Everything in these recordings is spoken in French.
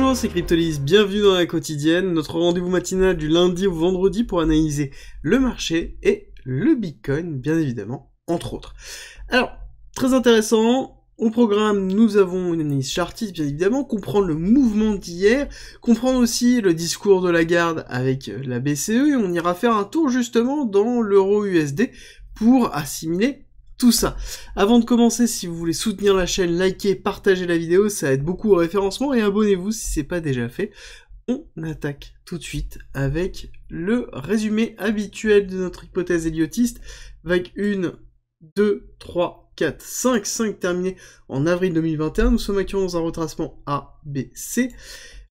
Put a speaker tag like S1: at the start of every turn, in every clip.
S1: Bonjour, c'est Cryptolis, bienvenue dans la quotidienne, notre rendez-vous matinal du lundi au vendredi pour analyser le marché et le Bitcoin, bien évidemment, entre autres. Alors, très intéressant, au programme, nous avons une analyse chartiste, bien évidemment, comprendre le mouvement d'hier, comprendre aussi le discours de euh, la garde avec la BCE, et on ira faire un tour justement dans l'euro USD pour assimiler tout ça. Avant de commencer, si vous voulez soutenir la chaîne, likez, partagez la vidéo, ça aide beaucoup au référencement et abonnez-vous si ce n'est pas déjà fait. On attaque tout de suite avec le résumé habituel de notre hypothèse héliotiste. Vague 1, 2, 3, 4, 5, 5 terminé en avril 2021. Nous sommes actuellement dans un retracement A, B, C.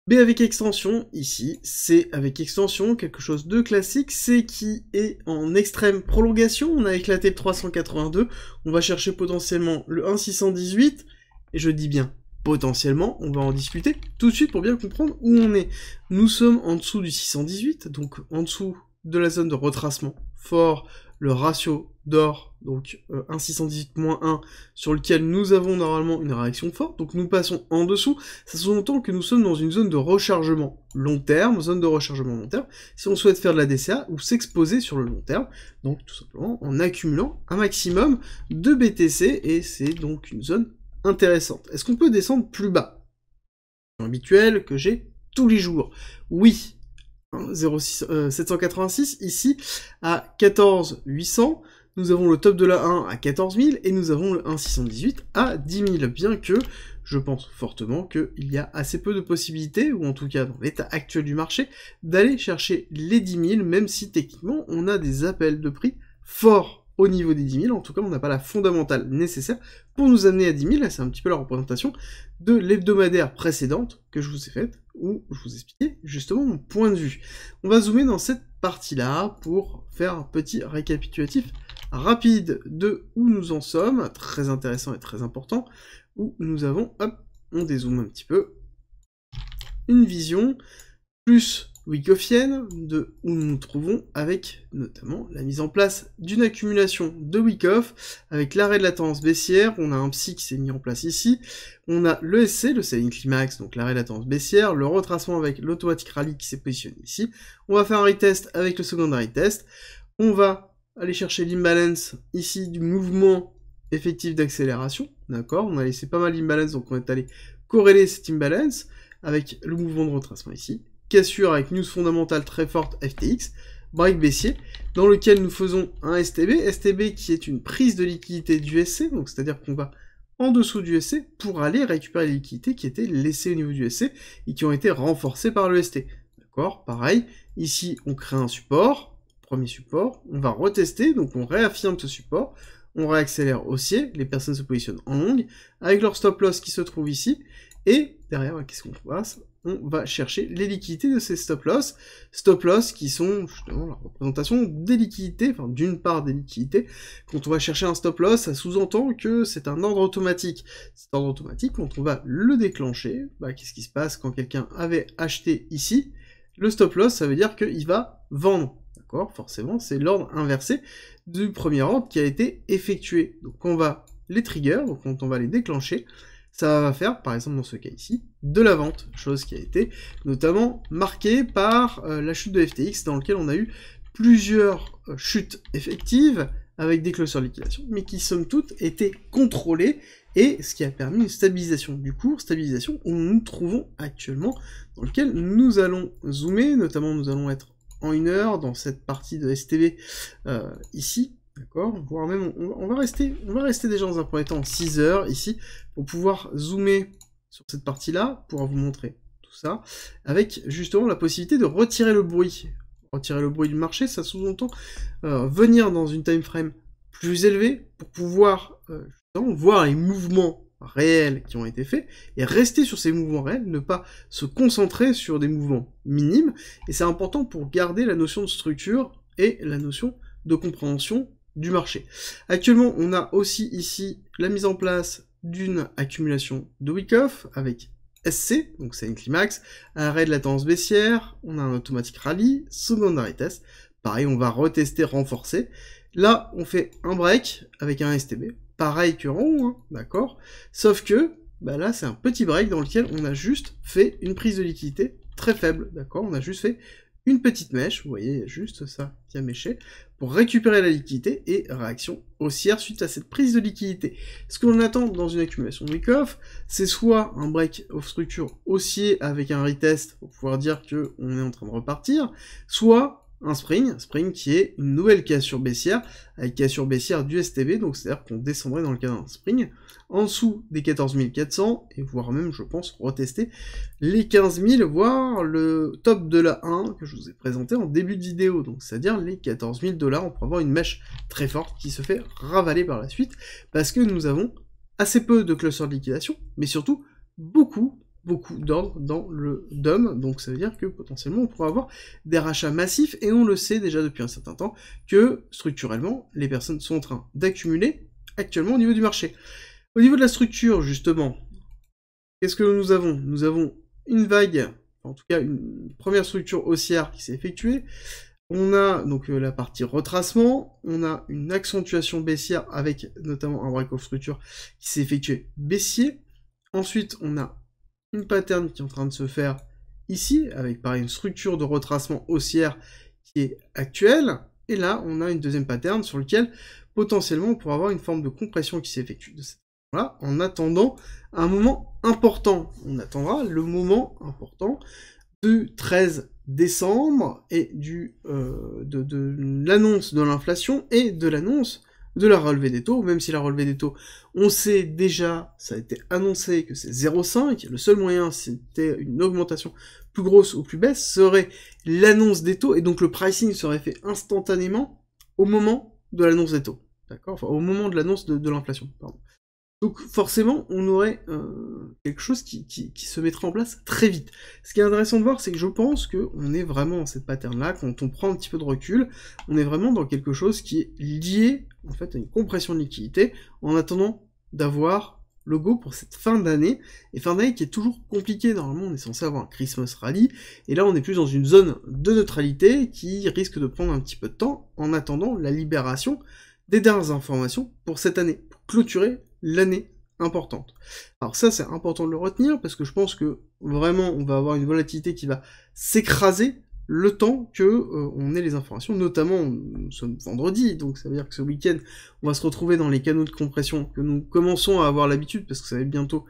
S1: B avec extension, ici, C avec extension, quelque chose de classique, C qui est en extrême prolongation, on a éclaté le 382, on va chercher potentiellement le 1618, et je dis bien potentiellement, on va en discuter tout de suite pour bien comprendre où on est. Nous sommes en dessous du 618, donc en dessous de la zone de retracement fort le ratio d'or, donc 1,618-1, euh, sur lequel nous avons normalement une réaction forte, donc nous passons en dessous, ça sous-entend que nous sommes dans une zone de rechargement long terme, zone de rechargement long terme, si on souhaite faire de la DCA ou s'exposer sur le long terme, donc tout simplement en accumulant un maximum de BTC, et c'est donc une zone intéressante. Est-ce qu'on peut descendre plus bas Habituel que j'ai tous les jours. Oui, 06, 786 euh, ici à 14 800. Nous avons le top de la 1 à 14 000 et nous avons le 1 618 à 10 000. Bien que je pense fortement qu'il y a assez peu de possibilités, ou en tout cas dans l'état actuel du marché, d'aller chercher les 10 000, même si techniquement on a des appels de prix forts au niveau des 10 000, en tout cas on n'a pas la fondamentale nécessaire pour nous amener à 10 000, c'est un petit peu la représentation de l'hebdomadaire précédente que je vous ai faite, où je vous expliquais justement mon point de vue. On va zoomer dans cette partie-là pour faire un petit récapitulatif rapide de où nous en sommes, très intéressant et très important, où nous avons, hop, on dézoome un petit peu, une vision, plus offienne, de où nous nous trouvons avec notamment la mise en place d'une accumulation de week-off avec l'arrêt de latence baissière, on a un psy qui s'est mis en place ici, on a le SC, le selling climax, donc l'arrêt de la tendance baissière, le retracement avec l'automatic rally qui s'est positionné ici, on va faire un retest avec le secondary test, on va aller chercher l'imbalance ici du mouvement effectif d'accélération, d'accord On a laissé pas mal d'imbalance, donc on est allé corréler cette imbalance avec le mouvement de retracement ici, cassure avec news fondamentale très forte FTX, break baissier, dans lequel nous faisons un STB, STB qui est une prise de liquidité du SC, donc c'est-à-dire qu'on va en dessous du SC pour aller récupérer les liquidités qui étaient laissées au niveau du SC et qui ont été renforcées par le ST. D'accord Pareil, ici on crée un support, premier support, on va retester, donc on réaffirme ce support, on réaccélère haussier, les personnes se positionnent en longue, avec leur stop loss qui se trouve ici, et derrière, qu'est-ce qu'on passe on va chercher les liquidités de ces stop loss. Stop loss qui sont justement la représentation des liquidités, enfin d'une part des liquidités. Quand on va chercher un stop loss, ça sous-entend que c'est un ordre automatique. Cet ordre automatique, quand on va le déclencher, bah, qu'est-ce qui se passe quand quelqu'un avait acheté ici Le stop loss, ça veut dire qu'il va vendre. D'accord Forcément, c'est l'ordre inversé du premier ordre qui a été effectué. Donc on va les trigger, quand on va les déclencher, ça va faire, par exemple dans ce cas ici, de la vente, chose qui a été notamment marquée par euh, la chute de FTX, dans lequel on a eu plusieurs euh, chutes effectives avec des clauses sur liquidation, mais qui somme toute étaient contrôlées, et ce qui a permis une stabilisation du cours, stabilisation où nous nous trouvons actuellement, dans lequel nous allons zoomer, notamment nous allons être en une heure dans cette partie de STV euh, ici, D'accord Voire même, on va, rester, on va rester déjà dans un premier temps 6 heures ici, pour pouvoir zoomer sur cette partie-là, pour vous montrer tout ça, avec justement la possibilité de retirer le bruit. Retirer le bruit du marché, ça sous-entend euh, venir dans une time frame plus élevée pour pouvoir euh, voir les mouvements réels qui ont été faits et rester sur ces mouvements réels, ne pas se concentrer sur des mouvements minimes. Et c'est important pour garder la notion de structure et la notion de compréhension du marché. Actuellement, on a aussi ici la mise en place d'une accumulation de week-off avec SC, donc c'est une climax, un arrêt de latence baissière, on a un automatique rallye, secondary test, pareil on va retester renforcer, là on fait un break avec un STB, pareil que rond, hein, d'accord, sauf que bah là c'est un petit break dans lequel on a juste fait une prise de liquidité très faible, d'accord, on a juste fait une petite mèche, vous voyez juste ça Mécher pour récupérer la liquidité et réaction haussière suite à cette prise de liquidité. Ce qu'on attend dans une accumulation week-off, c'est soit un break of structure haussier avec un retest pour pouvoir dire que on est en train de repartir, soit un spring, spring qui est une nouvelle cassure baissière, avec cassure baissière du STB, donc c'est-à-dire qu'on descendrait dans le cas d'un spring, en dessous des 14 400, et voire même, je pense, retester les 15 000, voire le top de la 1 que je vous ai présenté en début de vidéo, donc c'est-à-dire les 14 000 dollars, on pourrait avoir une mèche très forte qui se fait ravaler par la suite, parce que nous avons assez peu de clusters de liquidation, mais surtout beaucoup beaucoup d'ordres dans le DOM, donc ça veut dire que potentiellement on pourra avoir des rachats massifs, et on le sait déjà depuis un certain temps que structurellement les personnes sont en train d'accumuler actuellement au niveau du marché. Au niveau de la structure, justement, qu'est-ce que nous avons Nous avons une vague, en tout cas une première structure haussière qui s'est effectuée, on a donc euh, la partie retracement, on a une accentuation baissière avec notamment un break-off structure qui s'est effectué baissier. Ensuite, on a une pattern qui est en train de se faire ici, avec pareil une structure de retracement haussière qui est actuelle, et là on a une deuxième pattern sur lequel potentiellement on pourra avoir une forme de compression qui s'effectue de là en attendant un moment important. On attendra le moment important du 13 décembre et du, euh, de, l'annonce de l'inflation et de l'annonce de la relevée des taux, même si la relevée des taux, on sait déjà, ça a été annoncé que c'est 0,5, le seul moyen, c'était une augmentation plus grosse ou plus baisse, serait l'annonce des taux, et donc le pricing serait fait instantanément au moment de l'annonce des taux, d'accord Enfin, au moment de l'annonce de, de l'inflation, pardon. Donc forcément, on aurait euh, quelque chose qui, se mettrait en place très vite. Ce qui est intéressant de voir, c'est que je pense qu'on est vraiment dans cette pattern-là, quand on prend un petit peu de recul, on est vraiment dans quelque chose qui est lié en fait à une compression de liquidité, en attendant d'avoir le go pour cette fin d'année, et fin d'année qui est toujours compliquée, normalement on est censé avoir un Christmas Rally, et là on est plus dans une zone de neutralité qui risque de prendre un petit peu de temps en attendant la libération des dernières informations pour cette année, pour clôturer l'année importante. Alors ça, c'est important de le retenir parce que je pense que vraiment, on va avoir une volatilité qui va s'écraser le temps que euh, on ait les informations, notamment nous sommes vendredi, donc ça veut dire que ce week-end on va se retrouver dans les canaux de compression que nous commençons à avoir l'habitude parce que ça être bientôt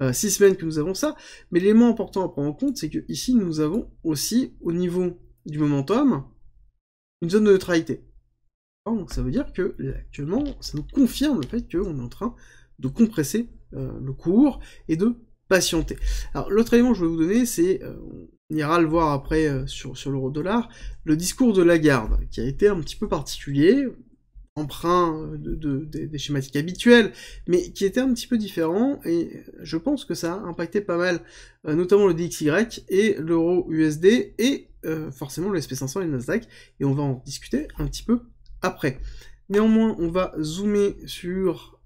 S1: euh, six semaines que nous avons ça. Mais l'élément important à prendre en compte, c'est que ici nous avons aussi au niveau du momentum une zone de neutralité. donc ça veut dire que actuellement ça nous confirme le fait qu'on est en train de compresser euh, le cours et de patienter. Alors l'autre élément que je vais vous donner, c'est, euh, on ira le voir après euh, sur, sur l'euro dollar, le discours de Lagarde, qui a été un petit peu particulier, emprunt de, des schématiques habituelles, mais qui était un petit peu différent, et je pense que ça a impacté pas mal, notamment le DXY et l'euro USD, et forcément le SP500 et le Nasdaq, et on va en discuter un petit peu après. Néanmoins, on va zoomer sur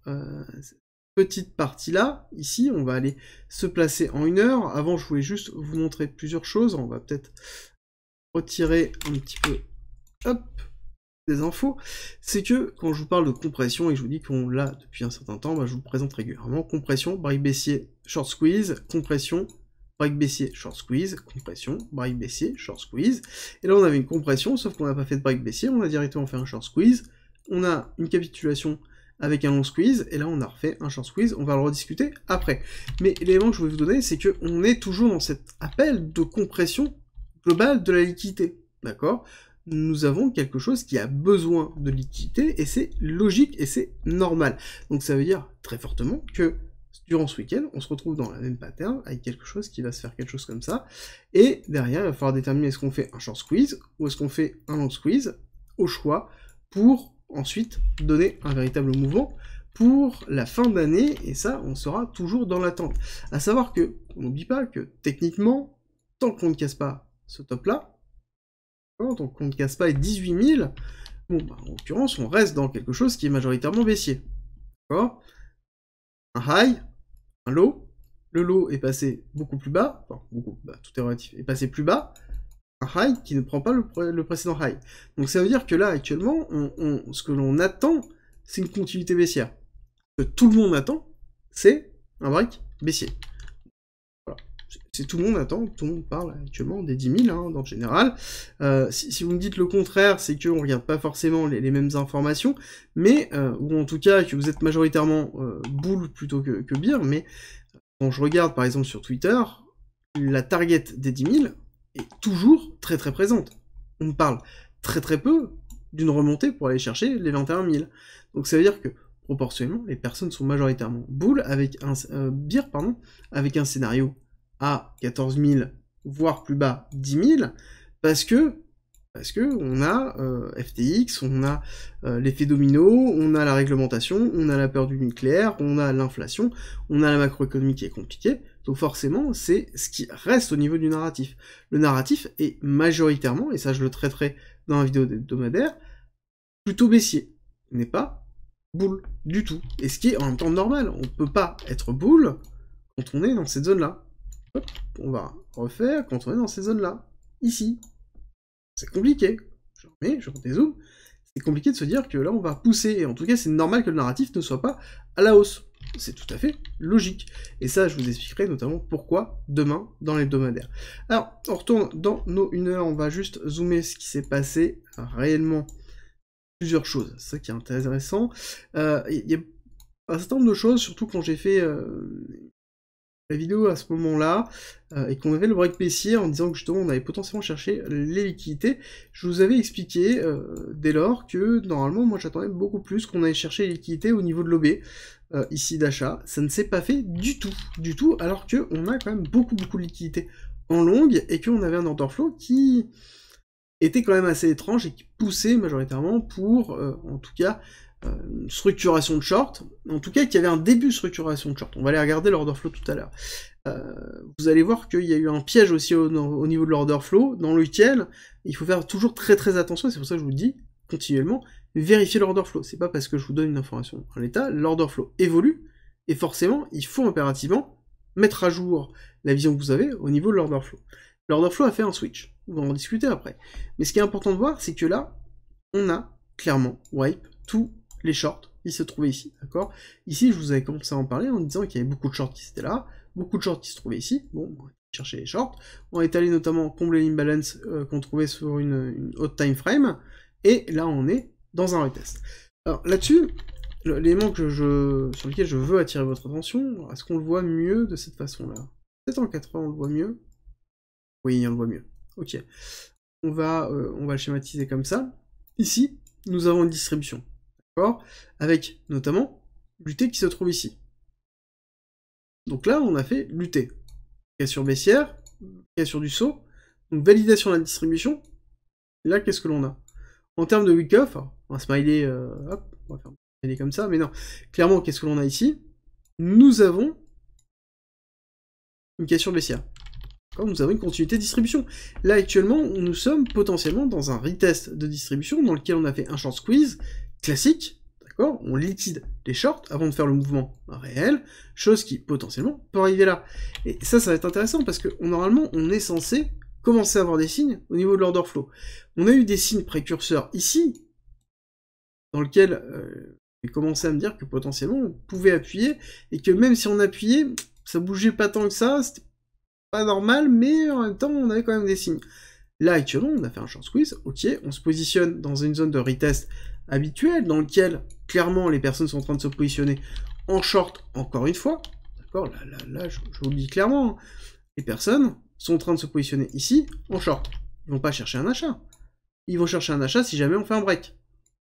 S1: petite partie-là, ici, on va aller se placer en une heure. Avant, je voulais juste vous montrer plusieurs choses. On va peut-être retirer un petit peu hop, des infos. C'est que quand je vous parle de compression et je vous dis qu'on l'a depuis un certain temps, bah, je vous présente régulièrement. Compression, break baissier, short squeeze, compression, break baissier, short squeeze, compression, break baissier, short squeeze. Et là, on avait une compression, sauf qu'on n'a pas fait de break baissier, on a directement fait un short squeeze. On a une capitulation avec un long squeeze, et là on a refait un short squeeze, on va le rediscuter après. Mais l'élément que je voulais vous donner, c'est qu'on est toujours dans cet appel de compression globale de la liquidité, d'accord nous avons quelque chose qui a besoin de liquidité et c'est logique et c'est normal. Donc ça veut dire très fortement que durant ce week-end, on se retrouve dans la même pattern avec quelque chose qui va se faire quelque chose comme ça. Et derrière, il va falloir déterminer est-ce qu'on fait un short squeeze ou est-ce qu'on fait un long squeeze au choix pour ensuite donner un véritable mouvement pour la fin d'année, et ça, on sera toujours dans l'attente. À savoir que, on n'oublie pas que techniquement, tant qu'on ne casse pas ce top-là, hein, tant qu'on ne casse pas les 18 000, bah, en l'occurrence, on reste dans quelque chose qui est majoritairement baissier. Un high, un low, le low est passé beaucoup plus bas, bah, tout est relatif, est passé plus bas, high qui ne prend pas le, précédent high. Donc ça veut dire que là, actuellement, on, ce que l'on attend, c'est une continuité baissière. Ce que tout le monde attend, c'est un break baissier. C'est tout le monde attend, tout le monde parle actuellement des 10 000 dans général. Euh, si, vous me dites le contraire, c'est qu'on ne regarde pas forcément les, mêmes informations, mais, euh, ou en tout cas que vous êtes majoritairement euh, boule plutôt que, que beer, mais quand je regarde par exemple sur Twitter, la target des 10 000, toujours très très présente. On parle très très peu d'une remontée pour aller chercher les 21 000. Donc ça veut dire que proportionnellement, les personnes sont majoritairement boules avec un euh, avec un scénario à 14 000, voire plus bas 10 000, parce que parce que on a euh, FTX, on a euh, l'effet domino, on a la réglementation, on a la peur du nucléaire, on a l'inflation, on a la macroéconomie qui est compliquée. Donc forcément, c'est ce qui reste au niveau du narratif. Le narratif est majoritairement, et ça je le traiterai dans la vidéo hebdomadaire, plutôt baissier. Il n'est pas boule du tout. Et ce qui est en même temps normal. On ne peut pas être boule quand on est dans cette zone-là. On va refaire quand on est dans cette zone-là. Ici. C'est compliqué. Je remets, je dézoome. C'est compliqué de se dire que là on va pousser. Et en tout cas, c'est normal que le narratif ne soit pas à la hausse. C'est tout à fait logique. Et ça, je vous expliquerai notamment pourquoi demain dans l'hebdomadaire. Alors, on retourne dans nos 1 heure, on va juste zoomer ce qui s'est passé réellement. Plusieurs choses, C'est ça qui est intéressant. Euh, il y, a un certain nombre de choses, surtout quand j'ai fait euh, la vidéo à ce moment-là euh, et qu'on avait le break baissier en disant que justement on avait potentiellement cherché les liquidités, je vous avais expliqué euh, dès lors que normalement moi j'attendais beaucoup plus qu'on aille chercher les liquidités au niveau de l'OB euh, ici d'achat. Ça ne s'est pas fait du tout, du tout, alors qu'on a quand même beaucoup beaucoup de liquidités en longue et qu'on avait un order flow qui était quand même assez étrange et qui poussait majoritairement pour en tout cas une structuration de short, en tout cas qu'il y avait un début de structuration de short. On va aller regarder l'order flow tout à l'heure. Euh, vous allez voir qu'il y a eu un piège aussi au, niveau de l'order flow, dans lequel il faut faire toujours très très attention, c'est pour ça que je vous dis continuellement, vérifier l'order flow. C'est pas parce que je vous donne une information en l'état, l'order flow évolue, et forcément, il faut impérativement mettre à jour la vision que vous avez au niveau de l'order flow. L'order flow a fait un switch, on va en discuter après. Mais ce qui est important de voir, c'est que là, on a clairement wipe tous les shorts il se trouvait ici, d'accord Ici, je vous avais commencé à en parler en disant qu'il y avait beaucoup de shorts qui étaient là, beaucoup de shorts qui se trouvaient ici, bon, on va chercher les shorts, on est allé notamment combler l'imbalance euh, qu'on trouvait sur une, haute time frame, et là, on est dans un retest. Alors, là-dessus, l'élément je, sur lequel je veux attirer votre attention, est-ce qu'on le voit mieux de cette façon-là Peut-être en 80, on le voit mieux Oui, on le voit mieux. Ok. On va, euh, on va le schématiser comme ça. Ici, nous avons une distribution avec notamment lutter qui se trouve ici. Donc là, on a fait lutter. Cassure baissière, cassure du saut, donc validation de la distribution. là, qu'est-ce que l'on a En termes de week-off, un smiley, Elle hop, on va faire comme ça, mais non. Clairement, qu'est-ce que l'on a ici Nous avons une cassure baissière. nous avons une continuité de distribution. Là, actuellement, nous sommes potentiellement dans un retest de distribution dans lequel on a fait un short squeeze classique, d'accord On liquide les shorts avant de faire le mouvement réel, chose qui potentiellement peut arriver là. Et ça, ça va être intéressant parce que normalement, on est censé commencer à avoir des signes au niveau de l'order flow. On a eu des signes précurseurs ici, dans lequel euh, j'ai commencé à me dire que potentiellement on pouvait appuyer et que même si on appuyait, ça bougeait pas tant que ça, c'était pas normal, mais en même temps on avait quand même des signes. Là actuellement on a fait un short squeeze, ok, on se positionne dans une zone de retest habituel dans lequel clairement les personnes sont en train de se positionner en short encore une fois. D'accord Là, là, là je, vous le dis clairement. Hein, les personnes sont en train de se positionner ici en short. Ils vont pas chercher un achat. Ils vont chercher un achat si jamais on fait un break.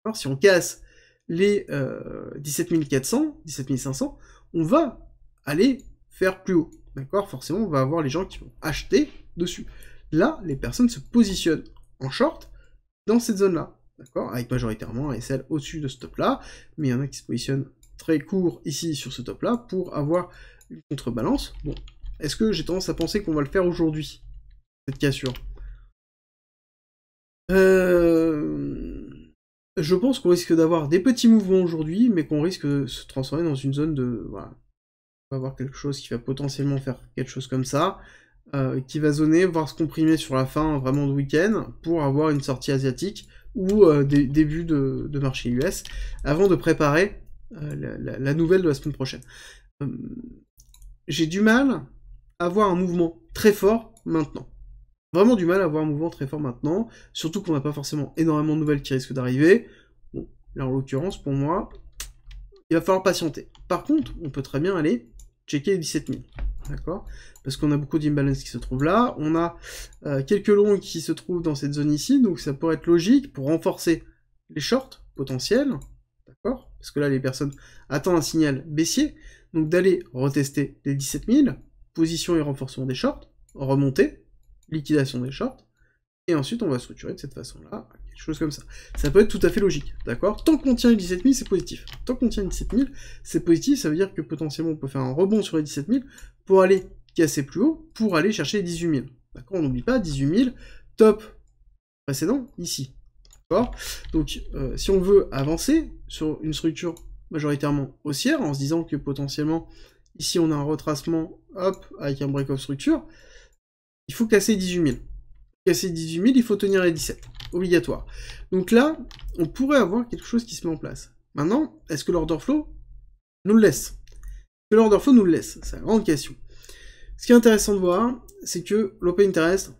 S1: Alors, si on casse les euh, 17400, 17500, on va aller faire plus haut. D'accord Forcément, on va avoir les gens qui vont acheter dessus. Là, les personnes se positionnent en short dans cette zone-là d'accord, avec majoritairement et celle au-dessus de ce top-là, mais il y en a qui se positionnent très court ici sur ce top-là pour avoir une contrebalance. Bon, est-ce que j'ai tendance à penser qu'on va le faire aujourd'hui, cette cassure euh, Je pense qu'on risque d'avoir des petits mouvements aujourd'hui, mais qu'on risque de se transformer dans une zone de... Voilà. On va avoir quelque chose qui va potentiellement faire quelque chose comme ça, euh, qui va zoner, voire se comprimer sur la fin vraiment de week-end, pour avoir une sortie asiatique, ou euh, des débuts de, marché US avant de préparer euh, la, nouvelle de la semaine prochaine. Hum, j'ai du mal à voir un mouvement très fort maintenant. Vraiment du mal à voir un mouvement très fort maintenant, surtout qu'on n'a pas forcément énormément de nouvelles qui risquent d'arriver. là en l'occurrence, pour moi, il va falloir patienter. Par contre, on peut très bien aller checker les 17 000. D'accord Parce qu'on a beaucoup d'imbalance qui se trouvent là. On a euh, quelques longs qui se trouvent dans cette zone ici. Donc ça pourrait être logique pour renforcer les shorts potentiels. D'accord Parce que là, les personnes attendent un signal baissier. Donc d'aller retester les 17 000. Position et renforcement des shorts. remonter, Liquidation des shorts. Et ensuite, on va structurer de cette façon-là. Chose comme ça. Ça peut être tout à fait logique, d'accord Tant qu'on tient les 17 000, c'est positif. Tant qu'on tient les 17 000, c'est positif, ça veut dire que potentiellement on peut faire un rebond sur les 17 000 pour aller casser plus haut, pour aller chercher les 18 000. D'accord On n'oublie pas, 18 000, top précédent, ici. D'accord Donc, euh, si on veut avancer sur une structure majoritairement haussière, en se disant que potentiellement, ici on a un retracement, hop, avec un break-off structure, il faut casser 18 000 casser 18 000, il faut tenir les 17. Obligatoire. Donc là, on pourrait avoir quelque chose qui se met en place. Maintenant, est-ce que l'order flow nous le laisse Est-ce que l'order flow nous le laisse C'est la grande question. Ce qui est intéressant de voir, c'est que l'open interest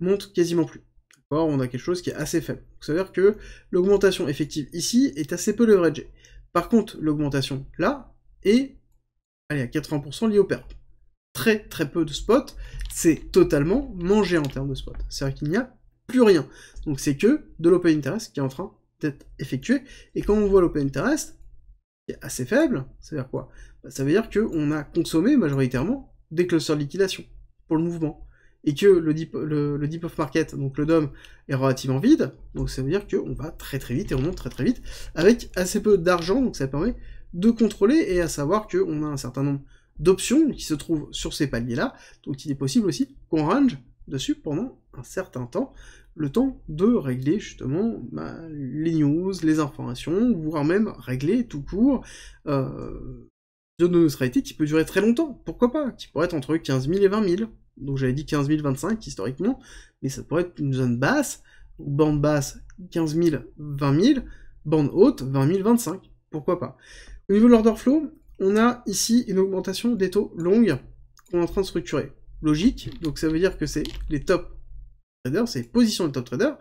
S1: monte quasiment plus. D'accord On a quelque chose qui est assez faible. ça veut dire que l'augmentation effective ici est assez peu leveragée. Par contre, l'augmentation là est à 80% liée au perte très très peu de spots, c'est totalement mangé en termes de spots. C'est-à-dire qu'il n'y a plus rien. Donc c'est que de l'open interest qui est en train d'être effectué. Et quand on voit l'open interest, qui est assez faible, ça veut dire quoi bah, Ça veut dire qu'on a consommé majoritairement des clusters de liquidation pour le mouvement. Et que le deep, le, of market, donc le DOM, est relativement vide. Donc ça veut dire qu'on va très très vite et on monte très très vite avec assez peu d'argent. Donc ça permet de contrôler et à savoir qu'on a un certain nombre d'options qui se trouvent sur ces paliers là Donc il est possible aussi qu'on range dessus pendant un certain temps, le temps de régler justement bah, les news, les informations, voire même régler tout court euh, de neutralité qui peut durer très longtemps, pourquoi pas, qui pourrait être entre 15 000 et 20 000. Donc j'avais dit 15 000, 25 historiquement, mais ça pourrait être une zone basse, bande basse 15 000, 20 000, bande haute 20 000, 25, pourquoi pas. Au niveau de l'order flow, on a ici une augmentation des taux longues qu'on est en train de structurer. Logique, donc ça veut dire que c'est les top traders, c'est les positions des top traders,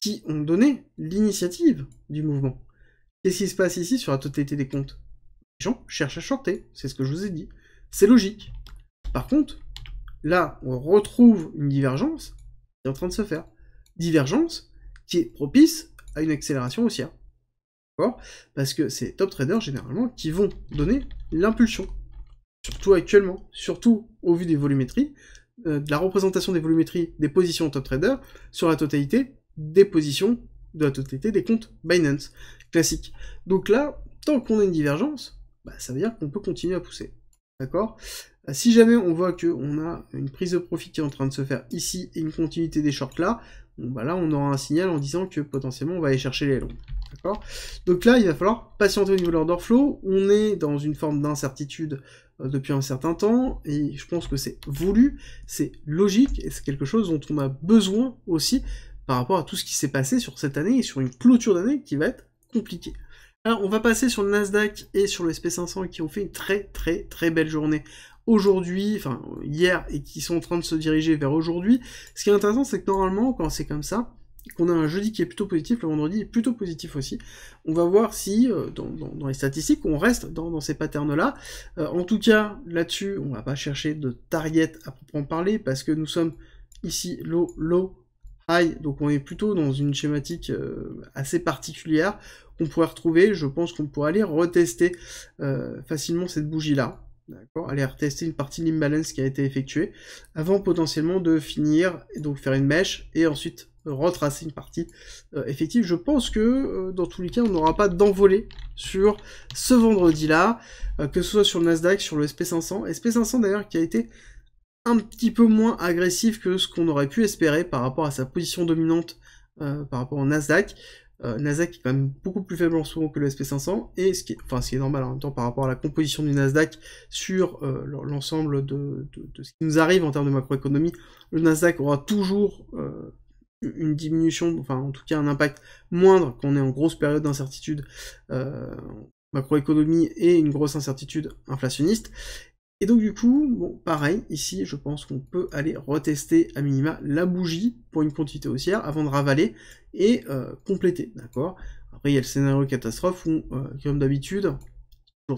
S1: qui ont donné l'initiative du mouvement. Qu'est-ce qui se passe ici sur la totalité des comptes Les gens cherchent à shorter, c'est ce que je vous ai dit. C'est logique. Par contre, là, on retrouve une divergence qui est en train de se faire. Divergence qui est propice à une accélération haussière. Parce que c'est top traders généralement qui vont donner l'impulsion, surtout actuellement, surtout au vu des volumétries, euh, de la représentation des volumétries des positions top trader sur la totalité des positions de la totalité des comptes Binance classique. Donc là, tant qu'on a une divergence, bah, ça veut dire qu'on peut continuer à pousser. D'accord euh, Si jamais on voit qu'on a une prise de profit qui est en train de se faire ici et une continuité des shorts là, bah là on aura un signal en disant que potentiellement on va aller chercher les longs. Donc là, il va falloir patienter au niveau de Flow. On est dans une forme d'incertitude euh, depuis un certain temps, et je pense que c'est voulu, c'est logique, et c'est quelque chose dont on a besoin aussi par rapport à tout ce qui s'est passé sur cette année et sur une clôture d'année qui va être compliquée. Alors, on va passer sur le Nasdaq et sur le SP500 qui ont fait une très très très belle journée aujourd'hui, enfin hier, et qui sont en train de se diriger vers aujourd'hui. Ce qui est intéressant, c'est que normalement, quand c'est comme ça, qu'on a un jeudi qui est plutôt positif, le vendredi est plutôt positif aussi. On va voir si, euh, dans, les statistiques, on reste dans, ces patterns-là. Euh, en tout cas, là-dessus, on ne va pas chercher de target à proprement parler, parce que nous sommes ici low, low, high, donc on est plutôt dans une schématique euh, assez particulière qu'on pourrait retrouver. Je pense qu'on pourrait aller retester facilement cette bougie-là. D'accord Aller retester une partie de l'imbalance qui a été effectuée avant potentiellement de finir, et donc faire une mèche et ensuite retracer une partie euh, effective. Je pense que euh, dans tous les cas, on n'aura pas d'envolée sur ce vendredi-là, euh, que ce soit sur le Nasdaq, sur le SP500. SP500 d'ailleurs qui a été un petit peu moins agressif que ce qu'on aurait pu espérer par rapport à sa position dominante par rapport au Nasdaq. Nasdaq est quand même beaucoup plus faible en ce moment que le SP500, et ce qui est, enfin, qui est normal en même temps par rapport à la composition du Nasdaq sur l'ensemble de, ce qui nous arrive en termes de macroéconomie, le Nasdaq aura toujours une diminution, enfin en tout cas un impact moindre qu'on est en grosse période d'incertitude euh, macroéconomie et une grosse incertitude inflationniste. Et donc du coup, bon, pareil, ici je pense qu'on peut aller retester à minima la bougie pour une quantité haussière avant de ravaler et euh, compléter, d'accord Après il y a le scénario catastrophe où, euh, comme d'habitude,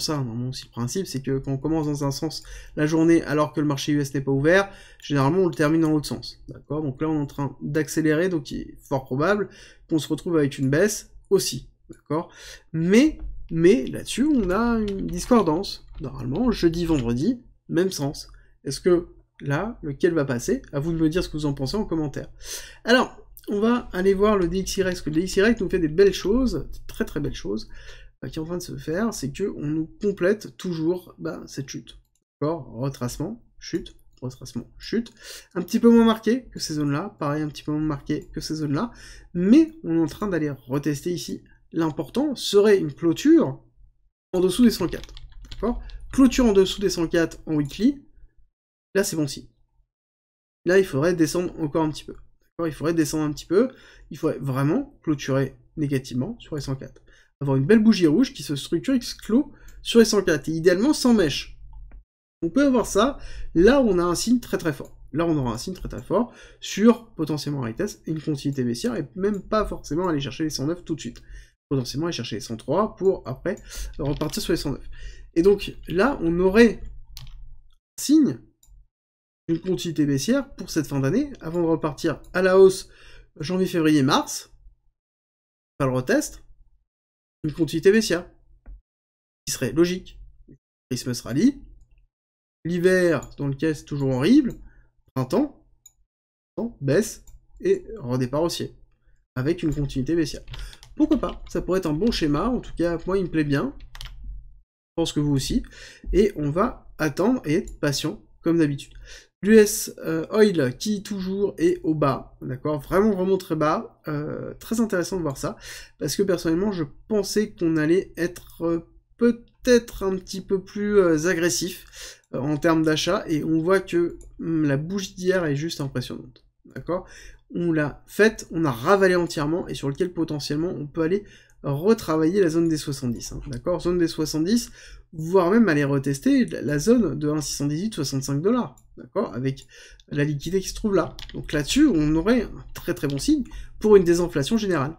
S1: ça, normalement hein, aussi le principe, c'est que quand on commence dans un sens la journée alors que le marché US n'est pas ouvert, généralement on le termine dans l'autre sens. D'accord Donc là on est en train d'accélérer, donc il est fort probable qu'on se retrouve avec une baisse aussi. D'accord Mais, mais là-dessus on a une discordance. Normalement, jeudi, vendredi, même sens. Est-ce que là, lequel va passer À vous de me dire ce que vous en pensez en commentaire. Alors, on va aller voir le DXY, que le DXY nous fait des belles choses, très très belles choses qui est en train de se faire, c'est que on nous complète toujours bah, cette chute. D'accord Retracement, chute, retracement, chute. Un petit peu moins marqué que ces zones-là, pareil, un petit peu moins marqué que ces zones-là, mais on est en train d'aller retester ici. L'important serait une clôture en dessous des 104. D'accord Clôture en dessous des 104 en weekly, là c'est bon si. Là, il faudrait descendre encore un petit peu. Il faudrait descendre un petit peu. Il faudrait vraiment clôturer négativement sur les 104 avoir une belle bougie rouge qui se structure et qui sur les 104, et idéalement sans mèche. On peut avoir ça, là on a un signe très très fort. Là on aura un signe très très fort sur potentiellement un test, une continuité baissière, et même pas forcément aller chercher les 109 tout de suite. Potentiellement aller chercher les 103 pour après repartir sur les 109. Et donc là on aurait un signe une continuité baissière pour cette fin d'année, avant de repartir à la hausse janvier, février, mars, Pas le retest, une continuité baissière. qui serait logique. Christmas Rally. L'hiver, dans le c'est toujours horrible. Printemps. printemps baisse. Et redépart haussier. Avec une continuité baissière. Pourquoi pas Ça pourrait être un bon schéma. En tout cas, moi, il me plaît bien. Je pense que vous aussi. Et on va attendre et être patient, comme d'habitude. L'US euh, Oil qui toujours est au bas, d'accord Vraiment, vraiment très bas. Euh, très intéressant de voir ça, parce que personnellement, je pensais qu'on allait être euh, peut-être un petit peu plus agressif en termes d'achat, et on voit que hum, la bouche d'hier est juste impressionnante, d'accord On l'a faite, on a ravalé entièrement, et sur lequel potentiellement on peut aller retravailler la zone des 70, hein, d'accord Zone des 70, voire même aller retester la zone de 1,618-65 dollars, d'accord Avec la liquidité qui se trouve là. Donc là-dessus, on aurait un très très bon signe pour une désinflation générale.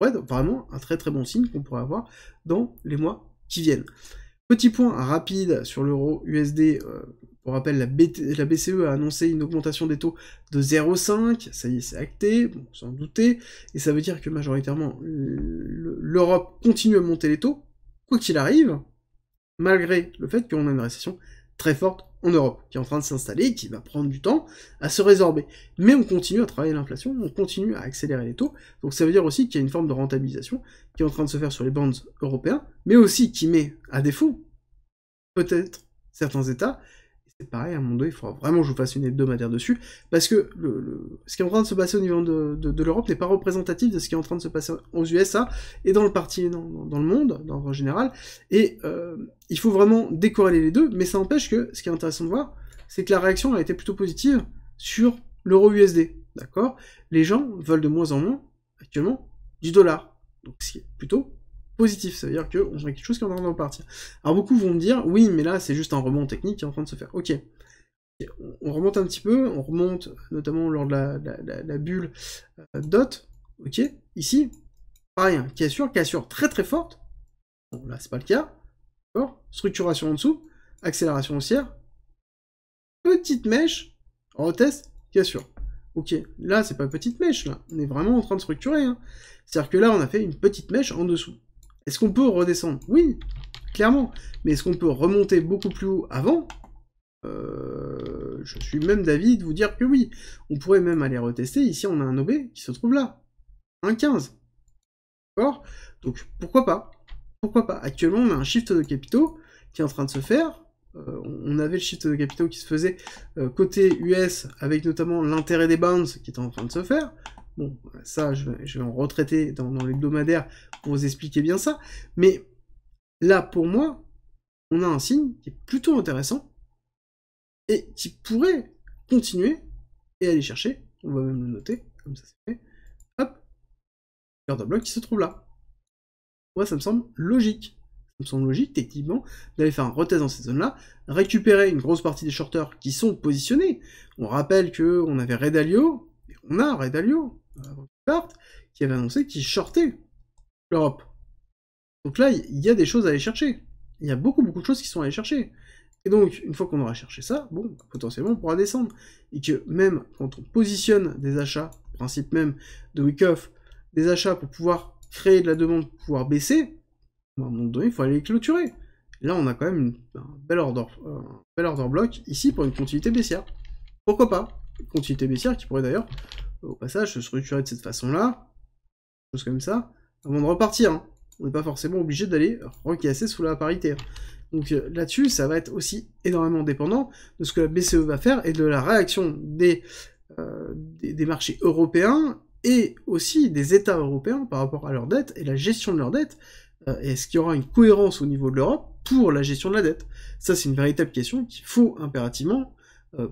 S1: Ouais, vraiment un très très bon signe qu'on pourrait avoir dans les mois qui viennent. Petit point rapide sur l'euro USD, euh, pour rappel, la, BCE a annoncé une augmentation des taux de 0,5, ça y est, c'est acté, sans douter, et ça veut dire que majoritairement l'Europe continue à monter les taux, quoi qu'il arrive, malgré le fait qu'on a une récession très forte en Europe, qui est en train de s'installer, qui va prendre du temps à se résorber. Mais on continue à travailler l'inflation, on continue à accélérer les taux, donc ça veut dire aussi qu'il y a une forme de rentabilisation qui est en train de se faire sur les bandes européens, mais aussi qui met à défaut, peut-être, certains États c'est pareil, à mon dos, il faudra vraiment que je vous fasse une hebdomadaire dessus, parce que ce qui est en train de se passer au niveau de, l'Europe n'est pas représentatif de ce qui est en train de se passer aux USA et dans le parti, dans, dans, le monde, dans, en général, et euh, il faut vraiment décorréler les deux, mais ça empêche que, ce qui est intéressant de voir, c'est que la réaction a été plutôt positive sur l'euro-USD, d'accord Les gens veulent de moins en moins, actuellement, du dollar, donc ce qui est plutôt positif, ça veut dire qu'on a quelque chose qui est en train de repartir. Alors beaucoup vont me dire, oui, mais là c'est juste un remont technique qui est en train de se faire. Ok, on remonte un petit peu, on remonte notamment lors de la, bulle euh, DOT, ok, ici, pas rien, cassure, cassure très très forte, bon là c'est pas le cas, d'accord, structuration en dessous, accélération haussière, petite mèche, retest, cassure. Ok, là c'est pas petite mèche, là, on est vraiment en train de structurer, hein. c'est-à-dire que là on a fait une petite mèche en dessous, est-ce qu'on peut redescendre Oui, clairement. Mais est-ce qu'on peut remonter beaucoup plus haut avant euh, Je suis même d'avis de vous dire que oui. On pourrait même aller retester. Ici, on a un OB qui se trouve là. Un 15. D'accord Donc, pourquoi pas Pourquoi pas Actuellement, on a un shift de capitaux qui est en train de se faire. Euh, on avait le shift de capitaux qui se faisait euh, côté US, avec notamment l'intérêt des bonds qui est en train de se faire. Bon, ça, je, vais en retraiter dans, l'hebdomadaire pour vous expliquer bien ça. Mais là, pour moi, on a un signe qui est plutôt intéressant et qui pourrait continuer et aller chercher. On va même le noter, comme ça c'est fait. Hop, bloc qui se trouve là. Moi, ça me semble logique. Ça me semble logique, techniquement, d'aller faire un retest dans ces zones-là, récupérer une grosse partie des shorters qui sont positionnés. On rappelle que on avait Redalio, et on a Redalio qui avait annoncé qu'il shortait l'Europe. Donc là, il y a des choses à aller chercher. Il y a beaucoup, beaucoup de choses qui sont à aller chercher. Et donc, une fois qu'on aura cherché ça, bon, potentiellement, on pourra descendre. Et que même quand on positionne des achats, principe même de week-off, des achats pour pouvoir créer de la demande, pour pouvoir baisser, à un moment donné, il faut aller les clôturer. Là, on a quand même un, bel order, un ici pour une continuité baissière. Pourquoi pas Continuité baissière qui pourrait d'ailleurs au passage, se structurer de cette façon-là, chose comme ça, avant de repartir. Hein. On n'est pas forcément obligé d'aller recasser sous la parité. Donc euh, là-dessus, ça va être aussi énormément dépendant de ce que la BCE va faire et de la réaction euh, des, des, marchés européens et aussi des États européens par rapport à leur dette et la gestion de leur dette. Euh, est-ce qu'il y aura une cohérence au niveau de l'Europe pour la gestion de la dette Ça, c'est une véritable question qu'il faut impérativement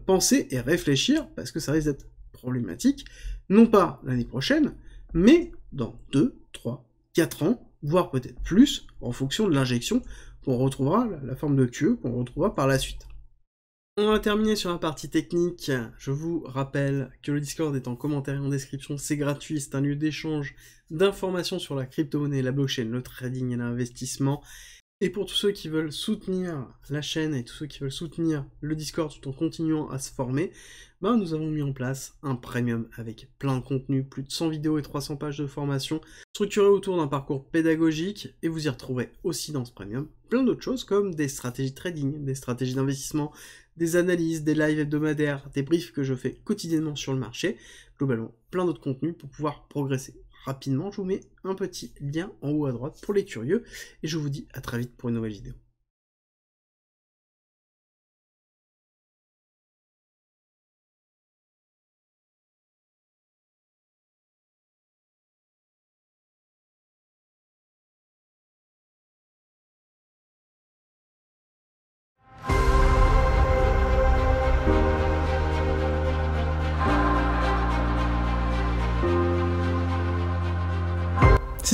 S1: penser et réfléchir parce que ça risque d'être problématique, non pas l'année prochaine, mais dans 2, 3, 4 ans, voire peut-être plus, en fonction de l'injection qu'on retrouvera, la forme de QE qu'on retrouvera par la suite. On va terminer sur la partie technique. Je vous rappelle que le Discord est en commentaire et en description, c'est gratuit, c'est un lieu d'échange d'informations sur la crypto-monnaie, la blockchain, le trading et l'investissement. Et pour tous ceux qui veulent soutenir la chaîne et tous ceux qui veulent soutenir le Discord tout en continuant à se former, ben, nous avons mis en place un premium avec plein de contenu, plus de 100 vidéos et 300 pages de formation, structurées autour d'un parcours pédagogique, et vous y retrouverez aussi dans ce premium plein d'autres choses comme des stratégies de trading, des stratégies d'investissement, des analyses, des lives hebdomadaires, des briefs que je fais quotidiennement sur le marché, globalement plein d'autres contenus pour pouvoir progresser rapidement, je vous mets un petit lien en haut à droite pour les curieux, et je vous dis à très vite pour une nouvelle vidéo.